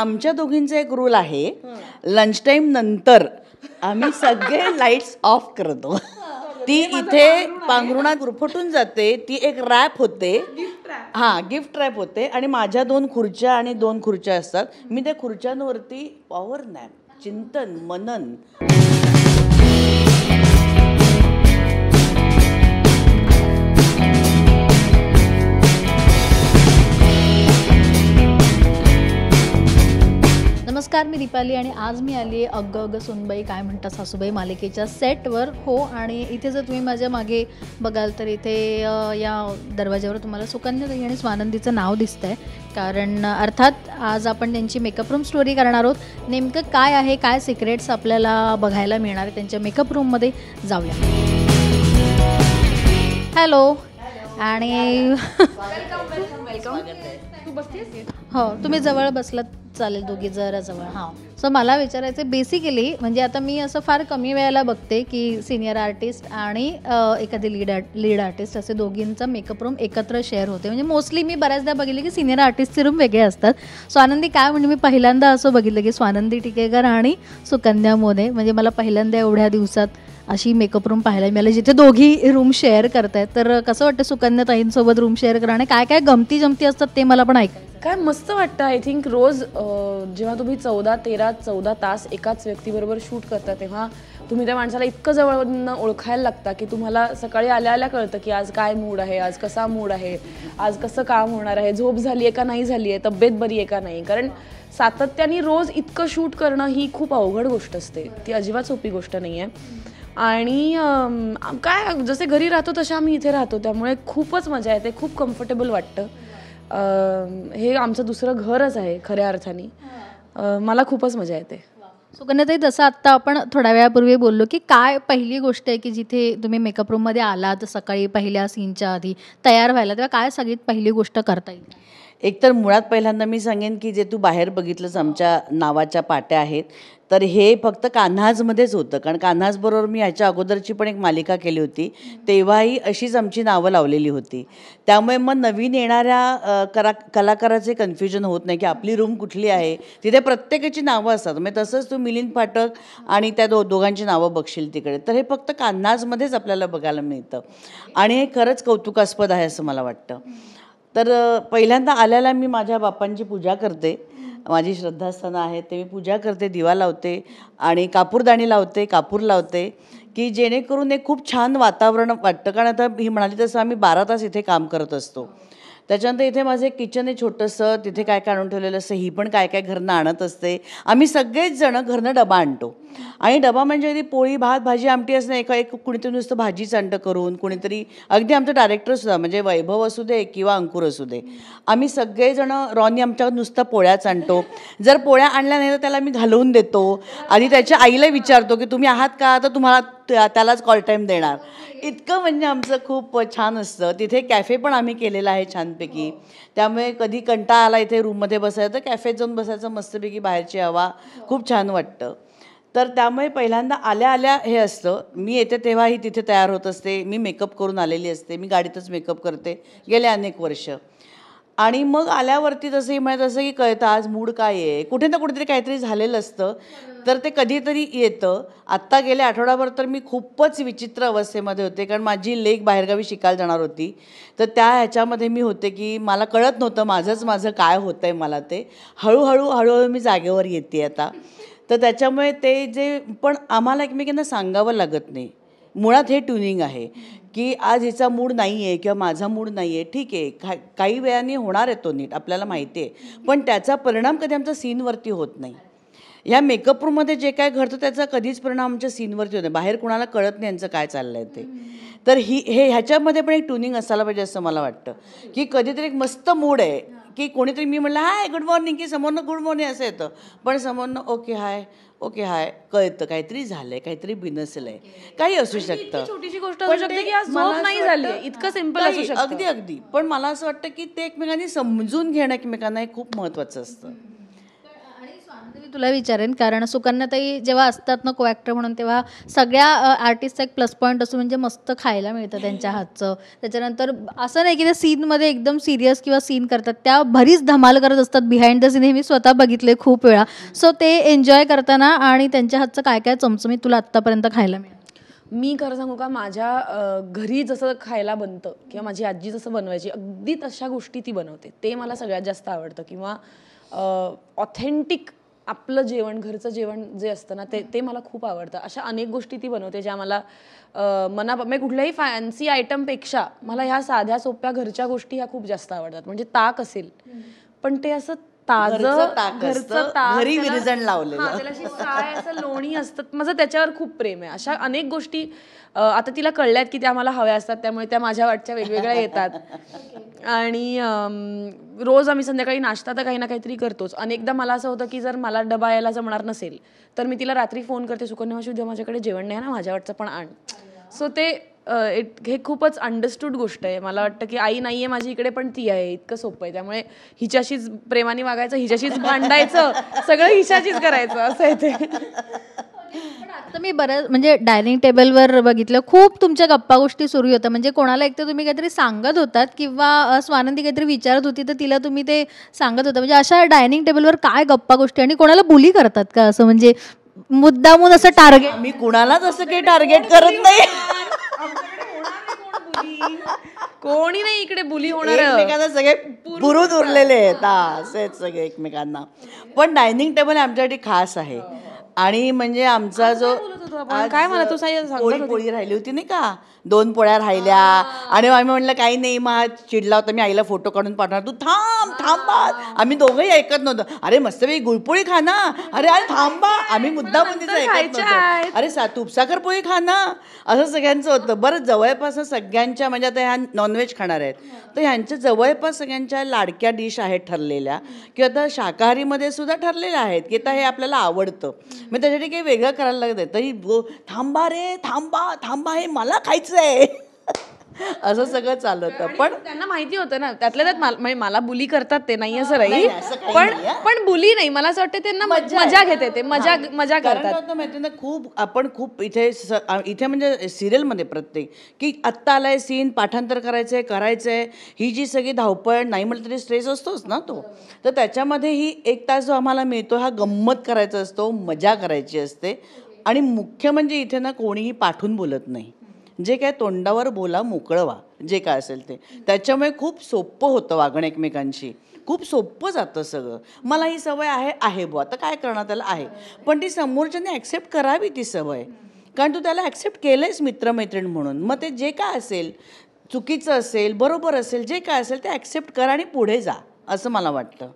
आमच्या दोघींचं एक रूल आहे लंच टाईम नंतर आम्ही सगळे लाईट्स ऑफ करतो ती इथे पांघरुणात गुरफटून जाते ती एक रॅप होते हा गिफ्ट रॅप होते आणि माझ्या दोन खुर्च्या आणि दोन खुर्च्या असतात मी त्या खुर्च्यांवरती पॉवर नॅप चिंतन मनन नमस्कार मी दीपाली आणि आज मी आली आहे अग्ग अग सुनबाई काय म्हणतात सासूबाई मालिकेच्या सेटवर हो आणि इथे जर तुम्ही माझ्या मागे बघाल तर इथे या दरवाज्यावर तुम्हाला सुकन्या आणि स्वानंदीचं नाव दिसतं आहे कारण अर्थात आज आपण त्यांची मेकअप रूम स्टोरी करणार आहोत नेमकं काय आहे काय सिक्रेट्स आपल्याला बघायला मिळणार त्यांच्या मेकअप रूममध्ये जाऊया हॅलो आणि हो तुम्ही जवळ बसलात चालेल दोघी जरा जवळ हां सो मला विचारायचं बेसिकली म्हणजे आता मी असं फार कमी वेळेला बघते की सिनियर आर्टिस्ट आणि एखादी लीड लीड आर्टिस्ट असे दोघींचा मेकअप रूम एकत्र शेअर होते म्हणजे मोस्टली मी बऱ्याचदा बघितले की सिनियर आर्टिस्टचे रूम वेगळे असतात सो आनंदी काय म्हणजे मी पहिल्यांदा असं बघितलं की स्वानंदी टिकेकर आणि सुकन्या मोने म्हणजे मला पहिल्यांदा एवढ्या दिवसात अशी मेकअप रूम पाहायला मला जिथे दोघी रूम शेअर करतायत तर कसं वाटतं सुकन्या ताईंसोबत रूम शेअर करणे काय काय गमती जमती असतात ते मला पण ऐक काय मस्त वाटतं आय थिंक रोज जेव्हा तुम्ही चौदा तेरा चौदा तास एकाच व्यक्तीबरोबर शूट करता तेव्हा तुम्ही त्या माणसाला इतकं जवळनं ओळखायला लागता की तुम्हाला सकाळी आल्या आल्या कळतं की आज काय मूड आहे आज कसा मूड आहे आज कसं काम होणार आहे झोप झाली आहे का नाही झाली आहे तब्येत बरी आहे का नाही कारण सातत्याने रोज इतकं शूट करणं ही खूप अवघड गोष्ट असते ती अजिबात सोपी गोष्ट नाही आहे आणि काय जसे घरी राहतो तसे आम्ही इथे राहतो त्यामुळे खूपच मजा येते खूप कम्फर्टेबल वाटतं हे आमचं दुसरं घरच आहे खऱ्या अर्थाने मला खूपच मजा येते सुगन्याताई जसं आत्ता आपण थोड्या वेळापूर्वी बोललो की काय पहिली गोष्ट आहे की जिथे तुम्ही मेकअप रूममध्ये आलात सकाळी पहिल्या सीनच्या आधी तयार व्हायला तेव्हा काय सगळ्यात पहिली गोष्ट करता येईल एकतर मुळात पहिल्यांदा मी सांगेन की जे तू बाहेर बघितलंस आमच्या नावाच्या पाट्या आहेत तर हे फक्त कान्हाजमध्येच होतं कारण कान्हाजबरोबर मी ह्याच्या अगोदरची पण एक मालिका केली होती तेव्हाही अशीच आमची नावं लावलेली होती त्यामुळे मग नवीन येणाऱ्या करा कलाकाराचे कन्फ्युजन होत नाही की आपली रूम कुठली आहे तिथे प्रत्येकाची नावं असतात म्हणजे तसंच तू मिलिंद फाटक आणि त्या दो दोघांची नावं बघशील तिकडे तर हे फक्त कान्हाजमध्येच आपल्याला बघायला मिळतं आणि हे खरंच कौतुकास्पद आहे असं मला वाटतं तर पहिल्यांदा आल्याला मी माझ्या बापांची पूजा करते माझी श्रद्धास्थानं आहेत ते मी पूजा करते दिवा लावते आणि कापूरदाणी लावते कापूर लावते की जेणेकरून एक खूप छान वातावरण वाटतं कारण आता ही म्हणाली तसं आम्ही बारा तास इथे काम करत असतो त्याच्यानंतर इथे माझं एक किचन आहे छोटंसं तिथे काय काय आणून ठेवलेलं असतं ही पण काय काय घरनं आणत असते आम्ही सगळेच जणं घरनं डबा आणतो आणि डबा म्हणजे अगदी पोळी भात भाजी आमटी असणं एका एक कुणीतरी नुसतं भाजीच आणतं करून कुणीतरी अगदी आमचं डायरेक्टरसुद्धा म्हणजे वैभव असू दे किंवा अंकुर असू दे आम्ही सगळेजणं रॉनी आमच्यावर नुसतं पोळ्याच आणतो जर पोळ्या आणल्या नाही तर त्याला मी घालवून देतो आणि त्याच्या आईला विचारतो की तुम्ही आहात का तर तुम्हाला त्यालाच कॉल टाईम देणार इतकं म्हणजे आमचं खूप छान असतं तिथे कॅफे पण आम्ही केलेलं आहे छानपैकी त्यामुळे कधी कंटाळा आला इथे रूममध्ये बसायचं तर कॅफेत जाऊन बसायचं मस्तपैकी बाहेरची हवा खूप छान वाटतं तर त्यामुळे पहिल्यांदा आल्या आल्या हे असतं मी येते तेव्हाही तिथे तयार होत असते मी मेकअप करून आलेली असते मी गाडीतच मेकअप करते गेले अनेक वर्ष आणि मग आल्यावरती जसंही म्हणत असं की कळतं आज मूड काय आहे कुठे ना कुठेतरी काहीतरी झालेलं असतं तर ते कधीतरी येतं आत्ता गेल्या आठवडाभर तर मी खूपच विचित्र अवस्थेमध्ये होते कारण माझी लेख बाहेरगावी शिकायला जाणार होती तर त्या ह्याच्यामध्ये मी होते की मला कळत नव्हतं माझंच माझं काय होतं आहे मला ते हळूहळू हळूहळू मी जागेवर येते आता तर त्याच्यामुळे ते जे पण आम्हाला एकमेकांना सांगावं लागत नाही मुळात हे ट्युनिंग आहे की आज हिचा मूड नाही आहे किंवा माझा मूड नाही आहे ठीक आहे का काही वेळाने होणार आहे तो नीट आपल्याला माहिती आहे पण त्याचा परिणाम कधी आमच्या सीनवरती होत नाही या मेकअप रूममध्ये जे काय घडतं त्याचा कधीच परिणाम आमच्या सीनवरती होतो बाहेर कुणाला कळत नाही यांचं काय चाललं आहे ते तर ही हे ह्याच्यामध्ये पण एक ट्युनिंग असायला पाहिजे असं मला वाटतं की कधीतरी एक मस्त मूड आहे की कोणीतरी मी म्हटलं हाय गुड मॉर्निंग की समोरनं गुड मॉर्निंग असं येतं पण समोरनं ओके हाय ओके हाय कळतं काहीतरी झालंय काहीतरी बिनसलंय काही असू म्हणजे शकतं छोटीशी गोष्ट असू शकते की नाही झाली इतकं सिम्पल असू शकतं अगदी अगदी पण मला असं वाटतं की ते एकमेकांनी समजून घेणं एकमेकांना हे खूप महत्त्वाचं असतं तुला विचारेन कारण सुकन्याताई जेव्हा असतात ना को म्हणून तेव्हा सगळ्या आर्टिस्टचा एक प्लस पॉईंट असतो म्हणजे मस्त खायला मिळतं त्यांच्या हातचं त्याच्यानंतर असं नाही की त्या सीनमध्ये एकदम सिरियस किंवा सीन करतात त्या भरीच धमाल करत असतात बिहाइंड द सीन हे मी स्वतः बघितले खूप वेळा सो ते एन्जॉय करताना आणि त्यांच्या हातचं काय काय चमचमीत तुला आत्तापर्यंत खायला मिळेल मी खरं सांगू का माझ्या घरी जसं खायला बनतं किंवा माझी आजी जसं बनवायची अगदी तशा गोष्टी ती बनवते ते मला सगळ्यात जास्त आवडतं किंवा ऑथेंटिक आपलं जेवण घरचं जेवण जे असतं ना ते ते मला खूप आवडतं अशा अनेक गोष्टी ती बनवते ज्या मला मना म्हणजे कुठल्याही फॅन्सी आयटमपेक्षा मला ह्या साध्या सोप्या घरच्या गोष्टी ह्या खूप जास्त आवडतात म्हणजे ताक असेल पण ते असं ताजं असं लोणी असतात माझं त्याच्यावर खूप प्रेम आहे अशा अनेक गोष्टी आता तिला कळल्यात की त्या मला हव्या असतात त्यामुळे त्या माझ्या वाटच्या वेगवेगळ्या येतात आणि रोज आम्ही संध्याकाळी नाश्ता तर काही ना काहीतरी करतोच अनेकदा मला असं होतं की जर मला डबा यायला जमणार नसेल तर मी तिला रात्री फोन करते सुकन्या उद्या माझ्याकडे जेवण नाही ना माझ्या वाटचं पण आण सो ते इट हे खूपच अंडरस्टूड गोष्ट आहे मला वाटतं की आई नाही आहे माझी इकडे पण ती आहे इतकं सोपं आहे त्यामुळे हिच्याशीच प्रेमाने वागायचं हिच्याशीच भांडायचं सगळं हिच्याशीच करायचं असं आहे ते आता मी बऱ्याच म्हणजे डायनिंग टेबलवर बघितलं खूप तुमच्या गप्पा गोष्टी सुरू होत्या म्हणजे कोणाला एकतर तुम्ही काहीतरी सांगत होतात किंवा स्वानंदी काहीतरी विचारत होती तर तिला तुम्ही ते सांगत होता म्हणजे अशा डायनिंग टेबलवर काय गप्पा गोष्टी आणि कोणाला बुली करतात का असं म्हणजे मुद्दामून असं टार्गेट मी कुणालाच असं काही टार्गेट करत नाही कोणी नाही इकडे बुली होणार एकमेकांना सगळे पुरून उरलेले आहेत असेच सगळे एकमेकांना पण डायनिंग टेबल आमच्यासाठी खास आहे हो, हो. आणि म्हणजे आमचा जो काय मला तू पोळी पोळी राहिली होती नाही का दोन पोळ्या राहिल्या आणि आम्ही म्हटलं काही नाही मग चिडला होता मी आईला फोटो काढून पाठवणार तू थांब थांबा आम्ही दोघंही ऐकत नव्हतो अरे मस्त बाई गुळपोळी खा ना अरे अरे थांबा आम्ही मुद्दा मुद्दीच ऐकत अरे सा तुपसाकर पोळी खा ना असं सगळ्यांचं होतं बरं जवळपास सगळ्यांच्या म्हणजे आता ह्या नॉनव्हेज खाणार आहेत तर ह्यांच्या जवळपास सगळ्यांच्या लाडक्या डिश आहेत ठरलेल्या किंवा आता शाकाहारीमध्ये सुद्धा ठरलेल्या आहेत की आता हे आपल्याला आवडतं मग त्याच्यासाठी काही वेगळं करायला लागत आहे तरी थांबा रे थांबा थांबा हे मला खायचं आहे असं सगळं चालत पण त्यांना माहिती होतं ना त्यातल्या त्यात म्हणजे मला- बुली करतात ते नाही असं नाही, पण पण बुली नाही मला असं वाटतं त्यांना मजा घेते ते मजा मजा करतात माहिती ना खूप आपण खूप इथे इथे म्हणजे सिरियलमध्ये प्रत्येक की आत्ता आलाय सीन पाठांतर करायचंय करायचंय ही जी सगळी धावपळ नाही म्हटलं तरी स्ट्रेस असतोच ना तो तर त्याच्यामध्ये ही एक तास जो आम्हाला मिळतो हा गंमत करायचा असतो मजा करायची असते आणि मुख्य म्हणजे इथे ना कोणीही पाठून बोलत नाही जे काय तोंडावर बोला मोकळवा जे काय असेल ते त्याच्यामुळे खूप सोपं होतं वागणं एकमेकांशी खूप सोपं जातं सगळं मला ही सवय आहे आहे बुवा आता काय करणार त्याला आहे पण ती समोरच्याने ॲक्सेप्ट करावी ती सवय कारण तू त्याला ॲक्सेप्ट केलं आहेस मित्रमैत्रीण म्हणून मग ते जे काय असेल चुकीचं असेल बरोबर असेल जे काय असेल ते ॲक्सेप्ट करा आणि पुढे जा असं मला वाटतं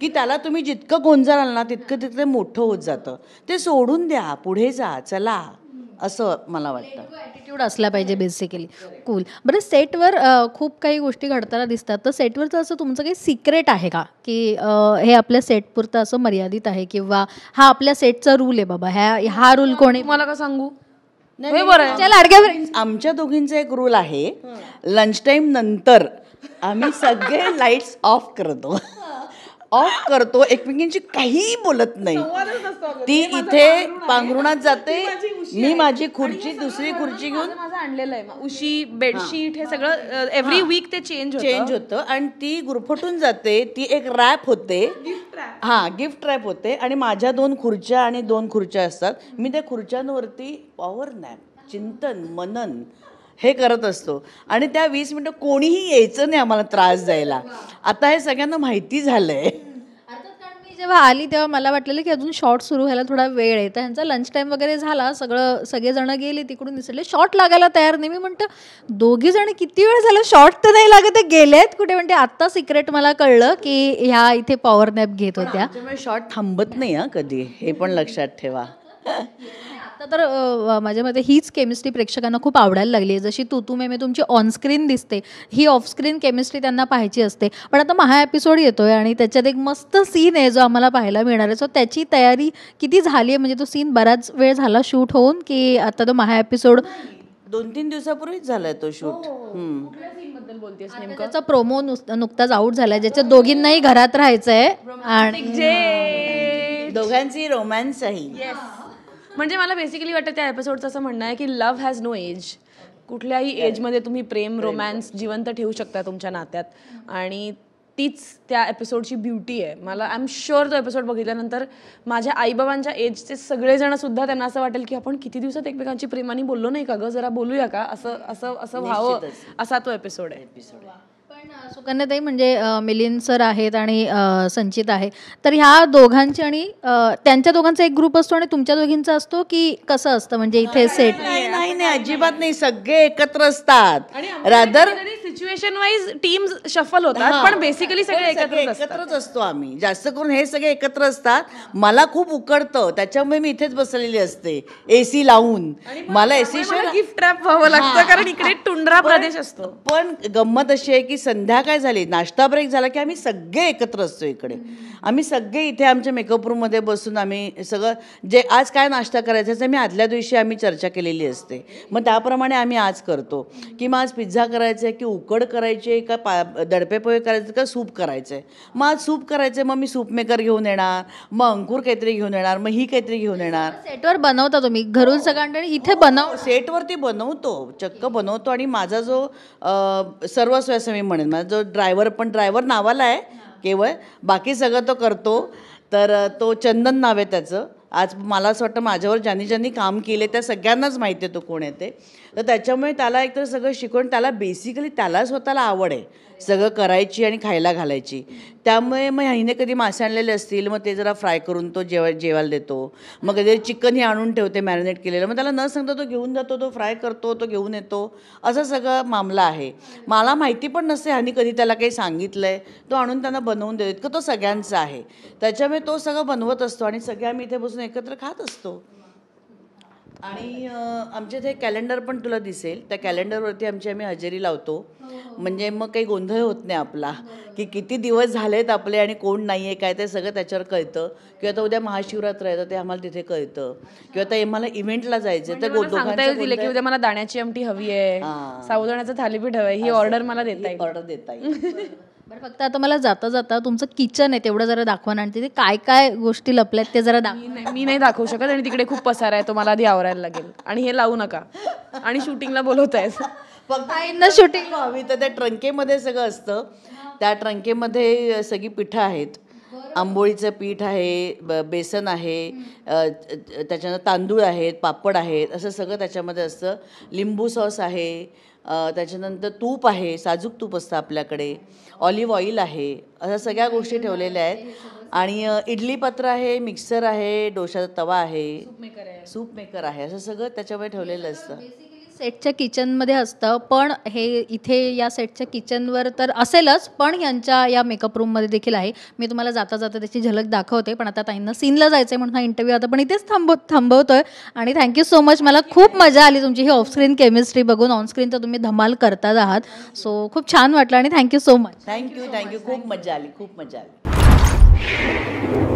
की त्याला तुम्ही जितकं गोंजाराल ना तितकं तितकं मोठं होत जातं ते सोडून द्या पुढे जा चला असं मला वाटतं ॲटिट्यूड असला पाहिजे बेसिकली कूल बरं सेटवर खूप काही गोष्टी घडताना दिसतात तर सेटवरचं असं तुमचं काही सिक्रेट आहे का की हे आपल्या सेटपुरतं असं मर्यादित आहे किंवा हा आपल्या सेटचा रूल आहे बाबा ह्या हा रूल कोणी मला का सांगू आमच्या दोघींचं एक रूल आहे लंच टाईम नंतर आम्ही सगळे लाइट्स ऑफ करतो ऑफ करतो एकमेकींशी काही बोलत नाही ती इथे पांघरुणात जाते मी माझी खुर्ची दुसरी खुर्ची घेऊन आणलेलं आहे उशी बेडशीट हे सगळं एव्हरी वीक ते चेंज चेंज होतं आणि ती गुरफटून जाते ती एक रॅप होते हा गिफ्ट रॅप होते आणि माझ्या दोन खुर्च्या आणि दोन खुर्च्या असतात मी त्या खुर्च्यांवरती पॉवर नॅप चिंतन मनन हे करत असतो आणि त्या वीस मिनटं कोणीही यायचं नाही आम्हाला त्रास द्यायला आता हे सगळ्यांना माहिती झालं आहे जेव्हा आली तेव्हा मला वाटलेलं की अजून शॉर्ट सुरू व्हायला थोडा वेळ आहे तर लंच टाईम वगैरे झाला सगळं जण गेले तिकडून दिसले शॉर्ट लागायला तयार नाही मी म्हणतो दोघी जण किती वेळ झालं शॉर्ट तर नाही लागत गेलेत कुठे म्हणते आत्ता सिक्रेट मला कळलं की ह्या इथे पॉवर नॅप घेत होत्या शॉर्ट थांबत नाही हा कधी हे पण लक्षात ठेवा आता तर माझ्या मते हीच केमिस्ट्री प्रेक्षकांना खूप आवडायला लागली आहे जशी तू तू मे तुमची ऑनस्क्रीन दिसते ही ऑफस्क्रीन केमिस्ट्री त्यांना पाहायची असते पण आता महा एपिसोड येतोय आणि त्याच्यात एक मस्त सीन आहे जो आम्हाला पाहायला मिळणार आहे सो त्याची तयारी किती झाली आहे म्हणजे तो सीन बराच वेळ झाला शूट होऊन की आता तो महा एपिसोड दोन तीन दिवसापूर्वीच झालाय तो शूट हो, हो. त्याचा प्रोमो नुकताच आउट झालाय ज्याच्या दोघींनाही घरात राहायचं आहे आणि दोघांची रोमॅन्स आहे म्हणजे मला बेसिकली वाटतं त्या एपिसोडचं असं म्हणणं आहे की लव्ह हॅज नो एज कुठल्याही एजमध्ये तुम्ही प्रेम रोमॅन्स जिवंत ठेवू शकता तुमच्या नात्यात आणि तीच त्या एपिसोडची ब्युटी आहे मला आय एम शुअर तो एपिसोड बघितल्यानंतर माझ्या आईबाबांच्या एजचे सगळेजण सुद्धा त्यांना असं वाटेल की आपण किती दिवसात एकमेकांची प्रेमाने बोललो नाही का ग जरा बोलूया का असं असं असं व्हावं असा तो एपिसोड आहे सुकन्याताई म्हणजे मिलिंद सर आहेत आणि संचित आहे तर ह्या दोघांची आणि त्यांच्या दोघांचा एक ग्रुप असतो आणि तुमच्या दोघींचा असतो की कसं असतं म्हणजे इथे सेट नाही नाही अजिबात नाही सगळे एकत्र असतात rather situation wise team shuffle होतात पण बेसिकली सगळे एकत्रच असतो आम्ही जास्त करून हे सगळे एकत्र असतात मला खूप उकडतं त्याच्यामुळे मी इथेच बसलेली असते एसी लावून मला एसी गिफ्ट ट्रॅप व्हावं लागतं कारण इकडे टुंड्रा प्रदेश असतो पण गंमत अशी आहे की संध्याकाळ झाली नाश्ता ब्रेक झाला की आम्ही सगळे एकत्र असतो इकडे आम्ही सगळे इथे आमच्या मेकअप रूममध्ये बसून आम्ही सगळं जे आज काय नाश्ता करायचा ते मी आदल्या दिवशी आम्ही चर्चा केलेली असते मग त्याप्रमाणे आम्ही आज करतो की मग आज पिझ्झा करायचा आहे की उकड करायची आहे का पा पोहे करायचे का सूप करायचं आहे मग आज सूप करायचं मग मी सूप मेकर घेऊन येणार मग अंकुर काहीतरी घेऊन येणार मग ही काहीतरी घेऊन येणार सेटवर बनवता तुम्ही घरून सगळ्यांकडे इथे बनव सेटवरती हो, बनवतो चक्क बनवतो आणि माझा जो मी म्हणेन माझा जो ड्रायव्हर पण ड्रायव्हर नावाला आहे केवळ बाकी सगळं तो करतो तर तो चंदन नाव आहे त्याचं आज मला असं वाटतं माझ्यावर ज्यांनी ज्यांनी काम केले त्या सगळ्यांनाच माहिती आहे तो कोण आहे ते तर त्याच्यामुळे त्याला एकतर सगळं शिकवण त्याला बेसिकली त्याला स्वतःला आवड आहे सगळं करायची आणि खायला घालायची त्यामुळे मग ह्याने कधी मासे आणलेले असतील मग ते जरा फ्राय करून तो जेवा जेवायला देतो मग कधी चिकन हे आणून ठेवते मॅरिनेट केलेलं मग त्याला न सांगता तो घेऊन जातो तो फ्राय करतो तो घेऊन येतो असा सगळं मामला आहे मला माहिती पण नसते ह्यानी कधी त्याला काही सांगितलं आहे तो आणून त्यांना बनवून देतो इतकं तो सगळ्यांचा आहे त्याच्यामुळे तो सगळं बनवत असतो आणि सगळ्या मी इथे बसून एकत्र खात असतो आणि आमच्या इथे कॅलेंडर पण तुला दिसेल त्या कॅलेंडरवरती आमची आम्ही हजेरी लावतो हो, हो. म्हणजे मग काही गोंधळ होत नाही आपला की किती दिवस झालेत आपले आणि कोण नाही आहे काय ते सगळं त्याच्यावर कळतं किंवा आता उद्या महाशिवरात्र आहे तर ते आम्हाला तिथे कळतं किंवा आता आम्हाला इव्हेंटला जायचं म्हणजे तर दिले की उद्या मला दाण्याची आमटी हवी आहे सावधाण्याचं थालीपीठ हवं ही ऑर्डर मला देता ऑर्डर देता येईल फक्त आता मला जाता जाता तुमचं किचन आहे तेवढं जरा दाखवा आणि तिथे काय काय गोष्टी लपल्यात ते जरा दाखव नाही मी नाही दाखवू शकत आणि तिकडे खूप पसारा आहे तो मला आधी आवरायला लागेल आणि हे लावू नका आणि शूटिंगला आहे फक्त शूटिंग हवी तर त्या ट्रंकेमध्ये सगळं असतं त्या ट्रंकेमध्ये सगळी पिठं आहेत आंबोळीचं पीठ आहे ब बेसन आहे त्याच्यानं तांदूळ आहेत पापड आहेत असं सगळं त्याच्यामध्ये असतं लिंबू सॉस आहे त्याच्यानंतर तूप आहे साजूक तूप असतं आपल्याकडे ऑलिव्ह ऑइल आहे अशा सगळ्या गोष्टी ठेवलेल्या आहेत आणि इडली पत्र आहे मिक्सर आहे डोशाचा तवा आहे सूप मेकर आहे असं सगळं त्याच्यामुळे ठेवलेलं असतं सेटच्या किचनमध्ये असतं पण हे इथे या सेटच्या किचनवर तर असेलच पण यांच्या या मेकअप रूममध्ये देखील आहे मी तुम्हाला जाता जाता त्याची झलक दाखवते पण आता ताईंना सीनला जायचं आहे म्हणून हा इंटरव्ह्यू आता पण इथेच थांबव थांबवतो आहे आणि थँक्यू सो मच मला खूप मजा आली तुमची ही ऑफस्क्रीन केमिस्ट्री बघून ऑनस्क्रीन तर तुम्ही धमाल करताच आहात सो खूप छान वाटलं आणि thank you so much thank you thank you खूप मजा आली खूप मजा आली